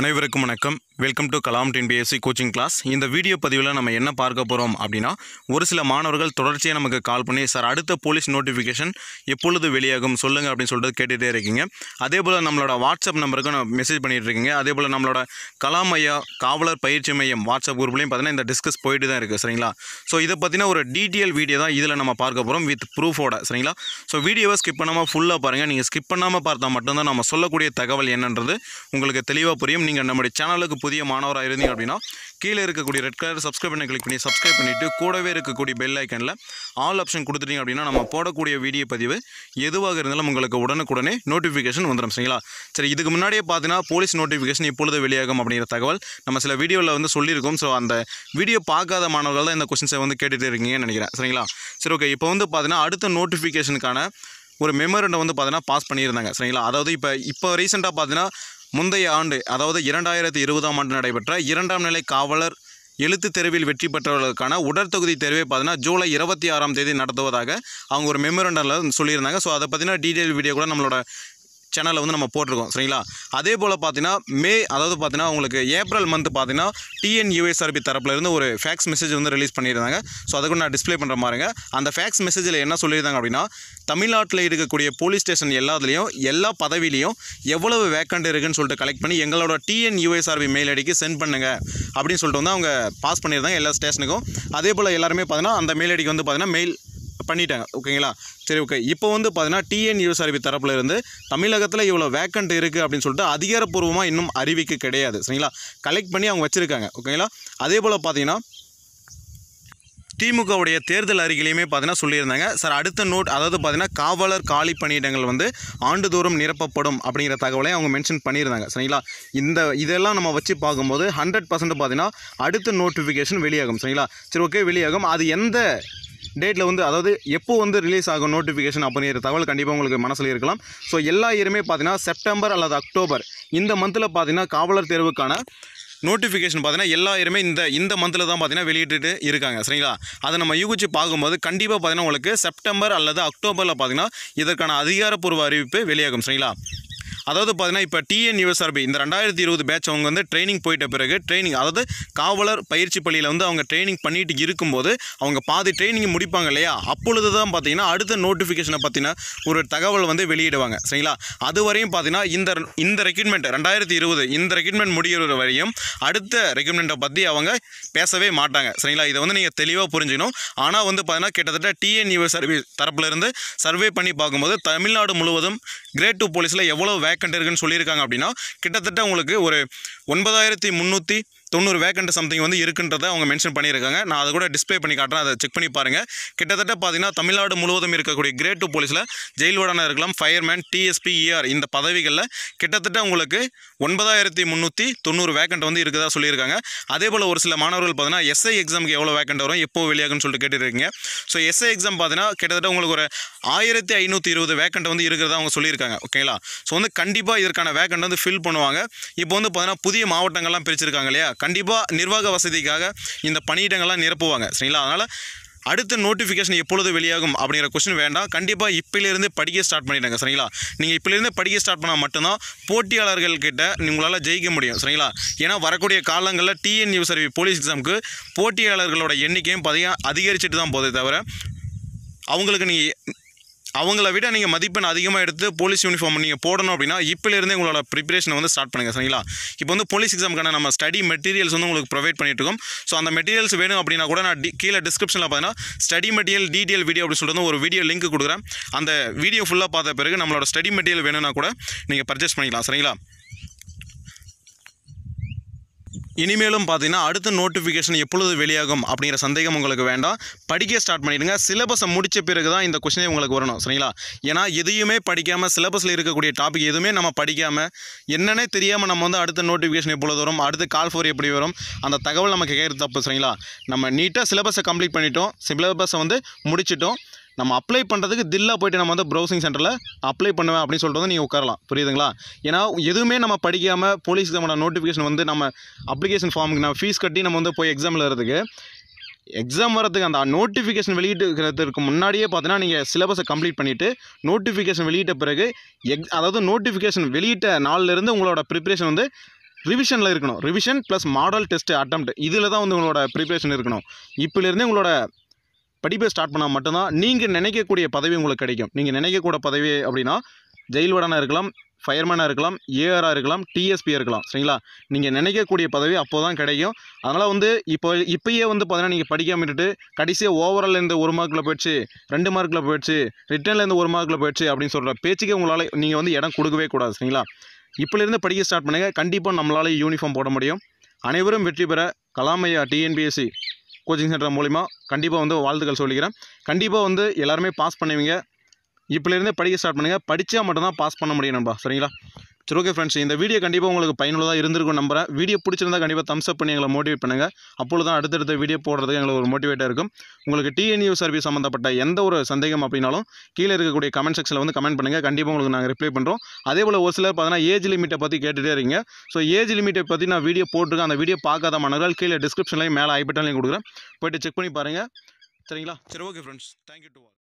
அனைவருக்கும் வணக்கம் welcome to Kalam TN PSC coaching class இந்த வீடியோ பதிவில் நம்ம என்ன பார்க்க போகிறோம் அப்படின்னா ஒரு சில மாணவர்கள் தொடர்ச்சியாக நமக்கு கால் பண்ணி சார் அடுத்த போலீஸ் நோட்டிஃபிகேஷன் எப்பொழுது வெளியாகும் சொல்லுங்கள் அப்படின்னு சொல்லிட்டு கேட்டுகிட்டே இருக்கீங்க அதே போல் நம்மளோட வாட்ஸ்அப் நம்பருக்கு மெசேஜ் பண்ணிகிட்டு இருக்கீங்க அதே போல் நம்மளோட கலாம் ஐயா காவலர் பயிற்சி மையம் வாட்ஸ்அப் குரூப்லேயும் பார்த்தீங்கன்னா இந்த டிஸ்கஸ் போயிட்டு தான் இருக்குது சரிங்களா ஸோ இதை பற்றின ஒரு டீட்டெயில் வீடியோ தான் இதில் நம்ம பார்க்க போகிறோம் வித் ப்ரூஃபோட சரிங்களா ஸோ வீடியோவை ஸ்கிப் பண்ணாமல் ஃபுல்லாக பாருங்கள் நீங்கள் ஸ்கிப் பண்ணாமல் பார்த்தா மட்டும்தான் நம்ம சொல்லக்கூடிய தகவல் என்னன்றது உங்களுக்கு தெளிவாக புரியும் நீங்கள் நம்முடைய சேனலுக்கு புதிய மாணவராக இருந்தீங்க அப்படின்னா கீழே இருக்கக்கூடிய ரெட் கலர் சப்ஸ்கிரைப் பண்ணி கிளிக் பண்ணி சப்ஸ்கிரைப் பண்ணிவிட்டு கூடவே இருக்கக்கூடிய பெல் ஐக்கனில் ஆல் ஆப்ஷன் கொடுத்துட்டீங்க அப்படின்னா நம்ம போடக்கூடிய வீடியோ பதிவு எதுவாக இருந்தாலும் உங்களுக்கு உடனுக்குடனே நோட்டிஃபிகேஷன் வந்துடும் சரிங்களா சரி இதுக்கு முன்னாடியே பார்த்தீங்கன்னா போலீஸ் நோட்டிஃபிகேஷன் இப்பொழுது வெளியாகும் அப்படிங்கிற தகவல் நம்ம சில வீடியோவில் வந்து சொல்லியிருக்கோம் ஸோ அந்த வீடியோ பார்க்காத மாணவர்கள் தான் இந்த கொஸ்டின்ஸை வந்து கேட்டுகிட்டு இருக்கீங்கன்னு நினைக்கிறேன் சரிங்களா சரி ஓகே இப்போ வந்து பார்த்தீங்கன்னா அடுத்த நோட்டிஃபிகேஷனுக்கான ஒரு மெமரண்டை வந்து பார்த்தீங்கன்னா பாஸ் பண்ணியிருந்தாங்க சரிங்களா அதாவது இப்போ இப்போ ரீசெண்டாக பார்த்தீங்கன்னா முந்தைய ஆண்டு அதாவது இரண்டாயிரத்தி இருபதாம் ஆண்டு நடைபெற்ற இரண்டாம் நிலை காவலர் எழுத்து தேர்வில் வெற்றி பெற்றவர்களுக்கான உடற்தொகுதி தேர்வை பார்த்தீங்கன்னா ஜூலை இருபத்தி ஆறாம் தேதி நடத்துவதாக அவங்க ஒரு மெமரண்டரில் சொல்லியிருந்தாங்க ஸோ அதை பார்த்திங்கன்னா டீட்டெயில் வீடியோ கூட நம்மளோட சேனலில் வந்து நம்ம போட்டிருக்கோம் சரிங்களா அதே போல் பார்த்தீங்கன்னா மே அதாவது பார்த்தீங்கன்னா உங்களுக்கு ஏப்ரல் மந்த் பார்த்தீங்கன்னா டிஎன்யூஎஸ்ஆர்பி தரப்புலேருந்து ஒரு ஃபேக்ஸ் மெசேஜ் வந்து ரிலீஸ் பண்ணியிருந்தாங்க ஸோ அதுக்கு நான் டிஸ்பிளே பண்ணுற மாதிரிங்க அந்த ஃபேக்ஸ் மெசேஜில் என்ன சொல்லியிருந்தாங்க அப்படின்னா தமிழ்நாட்டில் இருக்கக்கூடிய போலீஸ் ஸ்டேஷன் எல்லாத்துலேயும் எல்லா பதவியிலையும் எவ்வளவு வேக்கண்ட் இருக்குன்னு சொல்லிட்டு கலெக்ட் பண்ணி எங்களோட டிஎன்யூஎஸ்ஆர்பி மெயில் ஐடிக்கு சென்ட் பண்ணுங்கள் அப்படின்னு சொல்லிட்டு வந்து அவங்க பாஸ் பண்ணியிருந்தாங்க எல்லா ஸ்டேஷனுக்கும் அதே போல் எல்லாருமே பார்த்தீங்கன்னா அந்த மெயில் ஐடிக்கு வந்து பார்த்தீங்கன்னா மெயில் பண்ணிட்டாங்க ஓகேங்களா சரி ஓகே இப்போ வந்து பார்த்தீங்கன்னா டிஎன்யூஎஸ்ஆர்பி தரப்பில் இருந்து தமிழகத்தில் இவ்வளோ வேக்கண்ட் இருக்குது அப்படின்னு சொல்லிட்டு அதிகாரப்பூர்வமாக இன்னும் அறிவிக்கு கிடையாது சரிங்களா கலெக்ட் பண்ணி அவங்க வச்சுருக்காங்க ஓகேங்களா அதே போல் பார்த்தீங்கன்னா திமுகவுடைய தேர்தல் அறிக்கையிலையுமே பார்த்தீங்கன்னா சொல்லியிருந்தாங்க சார் அடுத்த நோட் அதாவது பார்த்தீங்கன்னா காவலர் காலி பணியிடங்கள் வந்து ஆண்டுதோறும் நிரப்பப்படும் அப்படிங்கிற தகவலை அவங்க மென்ஷன் பண்ணியிருந்தாங்க சரிங்களா இந்த இதெல்லாம் நம்ம வச்சு பார்க்கும்போது ஹண்ட்ரட் பர்சன்ட் பார்த்தீங்கன்னா அடுத்த நோட்டிஃபிகேஷன் வெளியாகும் சரிங்களா சரி ஓகே வெளியாகும் அது எந்த டேட்டில் வந்து அதாவது எப்போ வந்து ரிலீஸ் ஆகும் நோட்டிஃபிகேஷன் அப்படிங்கிற தகவல் கண்டிப்பாக உங்களுக்கு மனசில் இருக்கலாம் ஸோ எல்லா இயருமே பார்த்தீங்கன்னா செப்டம்பர் அல்லது அக்டோபர் இந்த மந்தில் பார்த்தீங்கன்னா காவலர் தேர்வுக்கான நோட்டிஃபிகேஷன் பார்த்தீங்கன்னா எல்லா இயருமே இந்த இந்த மந்தில் தான் பார்த்தீங்கன்னா வெளியிட்டு இருக்காங்க சரிங்களா அதை நம்ம யூகிச்சு பார்க்கும்போது கண்டிப்பாக பார்த்தீங்கன்னா உங்களுக்கு செப்டம்பர் அல்லது அக்டோபரில் பார்த்தீங்கன்னா இதற்கான அதிகாரப்பூர்வ அறிவிப்பு வெளியாகும் சரிங்களா அதாவது பார்த்தீங்கன்னா இப்போ டிஎன் யூஎஸ்ஆர்பி இந்த ரெண்டாயிரத்தி இருபது பேட்ச் அவங்க வந்து ட்ரைனிங் போயிட்ட பிறகு ட்ரைனிங் அதாவது காவலர் பயிற்சி பள்ளியில் வந்து அவங்க ட்ரைனிங் பண்ணிட்டு இருக்கும்போது அவங்க பாதி ட்ரைனிங் முடிப்பாங்க இல்லையா அப்பொழுது தான் பார்த்தீங்கன்னா அடுத்த நோட்டிஃபிகேஷனை பார்த்தீங்கன்னா ஒரு தகவல் வந்து வெளியிடுவாங்க சரிங்களா அது வரையும் பார்த்தீங்கன்னா இந்த இந்த ரெக்யூட்மெண்ட் ரெண்டாயிரத்தி இருபது இந்த ரெக்யூட்மெண்ட் முடிகிற வரையும் அடுத்த ரெக்யூட்மெண்ட்டை பற்றி அவங்க பேசவே மாட்டாங்க சரிங்களா இதை வந்து நீங்கள் தெளிவாக புரிஞ்சுக்கணும் ஆனால் வந்து பார்த்தீங்கன்னா கிட்டத்தட்ட டிஎன்யூஎஸ் சர்வீஸ் தரப்புலேருந்து சர்வே பண்ணி பார்க்கும்போது தமிழ்நாடு முழுவதும் கிரேட் டூ போலீஸில் எவ்வளோ வே வேக்கண்ட் இருக்குன்னு சொல்லியிருக்காங்க அப்படின்னா கிட்டத்தட்ட உங்களுக்கு ஒரு ஒன்பதாயிரத்தி முந்நூற்றி தொண்ணூறு வேக்கண்ட் சம்திங் வந்து இருக்குன்றதை அவங்க மென்ஷன் பண்ணியிருக்காங்க நான் அதை கூட டிஸ்பிளே பண்ணி காட்டுறேன் அதை செக் பண்ணி பாருங்கள் கிட்டத்தட்ட பார்த்தீங்கன்னா தமிழ்நாடு முழுவதும் இருக்கக்கூடிய கிரேட் டூ போலீஸில் ஜெயில் வார்டனாக இருக்கலாம் ஃபயர்மேன் டிஎஸ்பி இஆர் இந்த பதவிகளில் கிட்டத்தட்ட உங்களுக்கு ஒன்பதாயிரத்தி முந்நூற்றி தொண்ணூறு வேக்கண்ட் வந்து இருக்குதா சொல்லியிருக்காங்க அதே போல் ஒரு சில மாணவர்கள் பார்த்தீங்கன்னா எஸ்ஐ எக்ஸாமுக்கு எவ்வளோ வேக்கண்ட் வரும் எப்போ வெளியாகுன்னு சொல்லிட்டு கேட்டுருக்கீங்க ஸோ எஸ்ஐ எக்ஸாம் பார்த்தீங்கன்னா கிட்டத்தட்ட உங்களுக்கு ஒரு ஆயிரத்தி ஐநூற்றி இருபது வேக்கண்ட் வந்து இருக்கிறதா அவங்க சொல்லியிருக்காங்க ஓகேங்களா ஸோ வந்து கண்டிப்பாக இதற்கான வேக்கண்ட் வந்து ஃபில் பண்ணுவாங்க இப்போ வந்து பார்த்தீங்கன்னா புதிய மாவட்டங்கள்லாம் பிரிச்சிருக்காங்க இல்லையா கண்டிப்பாக நிர்வாக வசதிக்காக இந்த பணியிடங்கள்லாம் நிரப்புவாங்க சரிங்களா அதனால் அடுத்த நோட்டிஃபிகேஷன் எப்பொழுது வெளியாகும் அப்படிங்கிற கொஸ்டின் வேண்டாம் கண்டிப்பாக இப்போலேருந்து படிக்க ஸ்டார்ட் பண்ணிடுங்க சரிங்களா நீங்கள் இப்போலேருந்து படிக்க ஸ்டார்ட் பண்ணால் மட்டும்தான் போட்டியாளர்கள்கிட்ட உங்களால் ஜெயிக்க முடியும் சரிங்களா ஏன்னா வரக்கூடிய காலங்களில் டிஎன்யூ சர்வி போலீஸ் எக்ஸாமுக்கு போட்டியாளர்களோட எண்ணிக்கையும் பதிய அதிகரிச்சுட்டு தான் போதே தவிர அவங்களுக்கு நீங்கள் அவங்கள விட நீங்கள் மதிப்பெண் அதிகமாக எடுத்து போலீஸ் யூனிஃபார்ம் நீங்கள் போடணும் அப்படின்னா இப்போலேருந்தே உங்களோட ப்ரிப்பரேஷனை வந்து ஸ்டார்ட் பண்ணுங்கள் சரிங்களா இப்போ வந்து போலீஸ் எக்ஸாமுக்கான நம்ம ஸ்டடி மெட்டீரியல்ஸ் வந்து உங்களுக்கு ப்ரொவைட் பண்ணிட்டு இருக்கோம் ஸோ அந்த மெட்டீரியல்ஸ் வேணும் அப்படின்னா கூட நான் கீழே டிஸ்கிரிப்ஷனில் பார்த்தீங்கன்னா ஸ்டடி மெட்டீரியல் டீட்டெயில் வீடியோ அப்படின்னு சொல்லிட்டு ஒரு வீடியோ லிங்க் கொடுக்குறேன் அந்த வீடியோ ஃபுல்லாக பார்த்த பிறகு நம்மளோட ஸ்டடி மெட்டீரியல் வேணும்னா கூட நீங்கள் பர்ச்சேஸ் பண்ணிக்கலாம் சரிங்களா இனிமேலும் பார்த்தீங்கன்னா அடுத்த நோட்டிஃபிகேஷன் எப்பொழுது வெளியாகும் அப்படிங்கிற சந்தேகம் உங்களுக்கு வேண்டாம் படிக்க ஸ்டார்ட் பண்ணிடுங்க சிலபஸை முடித்த பிறகு தான் இந்த கொஸ்டினே உங்களுக்கு வரணும் சரிங்களா ஏன்னா எதையுமே படிக்காமல் சிலபஸில் இருக்கக்கூடிய டாபிக் எதுவுமே நம்ம படிக்காமல் என்னன்னே தெரியாமல் நம்ம வந்து அடுத்த நோட்டிஃபிகேஷன் எப்பொழுது வரும் அடுத்து கால் ஃபோர் எப்படி வரும் அந்த தகவல் நமக்கு கேட்குறது தப்பு சரிங்களா நம்ம நீட்டாக சிலபஸை கம்ப்ளீட் பண்ணிட்டோம் சிலபஸை வந்து முடிச்சிட்டோம் நம்ம அப்ளை பண்ணுறதுக்கு தில்லாக போய்ட்டு நம்ம வந்து ப்ரௌசிங் சென்டரில் அப்ளை பண்ணுவேன் அப்படின்னு சொல்லிட்டு வந்து நீங்கள் உட்காரலாம் புரியுதுங்களா ஏன்னா எதுவுமே நம்ம படிக்காமல் போலீஸ்க்கு நம்மளோட நோட்டிஃபிகேஷன் வந்து நம்ம அப்ளிகேஷன் ஃபார்முக்கு நம்ம ஃபீஸ் கட்டி நம்ம வந்து போய் எக்ஸாம் எழுதுறதுக்கு எக்ஸாம் வரதுக்கு அந்த நோட்டிஃபிகேஷன் வெளியிட்டுக்கிறதுக்கு முன்னாடியே பார்த்தீங்கன்னா நீங்கள் சிலபஸை கம்ப்ளீட் பண்ணிவிட்டு நோட்டிஃபிகேஷன் வெளியிட்ட பிறகு எக் அதாவது நோட்டிஃபிகேஷன் வெளியிட்ட நாளிலிருந்து உங்களோட ப்ரிப்ரேஷன் வந்து ரிவிஷனில் இருக்கணும் revision plus model test attempt இதில் தான் வந்து உங்களோட ப்ரிப்ரேஷன் இருக்கணும் இப்போலேருந்து உங்களோட படிப்பை ஸ்டார்ட் பண்ணால் மட்டும்தான் நீங்கள் நினைக்கக்கூடிய பதவி உங்களுக்கு கிடைக்கும் நீங்கள் நினைக்கக்கூடிய பதவி அப்படின்னா ஜெயில் வடனாக இருக்கலாம் ஃபயர்மேனாக இருக்கலாம் ஏஆராக இருக்கலாம் டிஎஸ்பியாக இருக்கலாம் சரிங்களா நீங்கள் நினைக்கக்கூடிய பதவி அப்போ தான் கிடைக்கும் அதனால் வந்து இப்போ இப்போயே வந்து பார்த்தீங்கன்னா நீங்கள் படிக்காம விட்டுட்டு கடைசியாக ஓவரால் இருந்து ஒரு மார்க்கில் போயிடுச்சு ரெண்டு மார்க்கில் போயிடுச்சு ரிட்டர்னில் ஒரு மார்க்கில் போயிடுச்சு அப்படின்னு சொல்கிற பேச்சுக்கே உங்களால் நீங்கள் வந்து இடம் கொடுக்கவே கூடாது சரிங்களா இப்போலேருந்து படிக்க ஸ்டார்ட் பண்ணுங்கள் கண்டிப்பாக நம்மளால் யூனிஃபார்ம் போட முடியும் அனைவரும் வெற்றி பெற கலாமையா டிஎன்பிஎஸ்சி கோச்சிங் சென்டர் மூலிமா கண்டிப்பாக வந்து வாழ்த்துக்கள் சொல்லிக்கிறேன் கண்டிப்பாக வந்து எல்லாருமே பாஸ் பண்ணுவீங்க இப்போலேருந்தே படிக்க ஸ்டார்ட் பண்ணுங்கள் படித்தா மட்டும்தான் பாஸ் பண்ண முடியும் நண்பா சரிங்களா சரி ஓகே ஃப்ரெண்ட்ஸ் இந்த வீடியோ கண்டிப்பாக உங்களுக்கு பயனுள்ளதாக இருந்திருக்கும் நம்புறேன் வீடியோ பிடிச்சிருந்தா கண்டிப்பாக தம்ஸ் அப் பண்ணி எங்களை மோட்டிவேட் பண்ணுங்கள் அப்பொழுது தான் அடுத்தடுத்த வீடியோ போடுறதுக்கு எங்களுக்கு ஒரு மோட்டிவேட்டாக இருக்கும் உங்களுக்கு டிஎன்யூ சர்வீஸ் சம்மந்தப்பட்ட எந்த ஒரு சந்தேகம் அப்படின்னாலும் கீழே இருக்கக்கூடிய கமெண்ட் செக்ஷனில் வந்து கமெண்ட் பண்ணுங்கள் கண்டிப்பாக உங்களுக்கு நாங்கள் ரிப்ளை பண்ணுறோம் அதே போல் ஒரு சிலர் பார்த்தீங்கன்னா ஏஜ் லிமிட்டை பற்றி கேட்டுகிட்டே இருக்கீங்க ஸோ ஏஜ் லிமிட்டை பற்றி நான் வீடியோ போட்டுருக்கேன் அந்த வீடியோ பார்க்காத மாணவர்கள் கீழே டிஸ்கிரிப்ஷன்லேயும் மேலே ஐபட்டாலையும் கொடுக்குறேன் போய்ட்டு செக் பண்ணி பாருங்கள் சரிங்களா சரி ஓகே ஃப்ரெண்ட்ஸ் தேங்க்யூ டூ